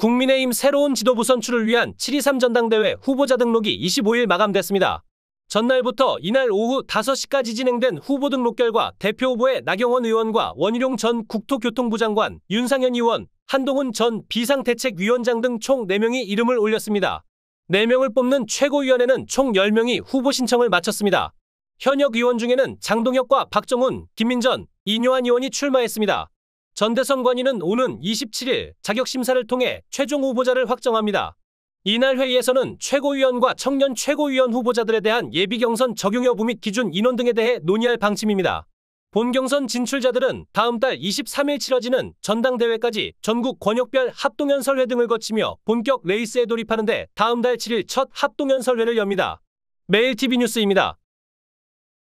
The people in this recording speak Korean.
국민의힘 새로운 지도부 선출을 위한 7.23 전당대회 후보자 등록이 25일 마감됐습니다. 전날부터 이날 오후 5시까지 진행된 후보 등록 결과 대표 후보의 나경원 의원과 원희룡 전 국토교통부 장관, 윤상현 의원, 한동훈 전 비상대책위원장 등 총 4명이 이름을 올렸습니다. 4명을 뽑는 최고위원회는 총 10명이 후보 신청을 마쳤습니다. 현역 의원 중에는 장동혁과 박정훈, 김민전, 이뇨한 의원이 출마했습니다. 전대선 관위는 오는 27일 자격심사를 통해 최종 후보자를 확정합니다. 이날 회의에서는 최고위원과 청년 최고위원 후보자들에 대한 예비 경선 적용 여부 및 기준 인원 등에 대해 논의할 방침입니다. 본 경선 진출자들은 다음 달 23일 치러지는 전당대회까지 전국 권역별 합동연설회 등을 거치며 본격 레이스에 돌입하는데 다음 달 7일 첫 합동연설회를 엽니다. 매일TV 뉴스입니다.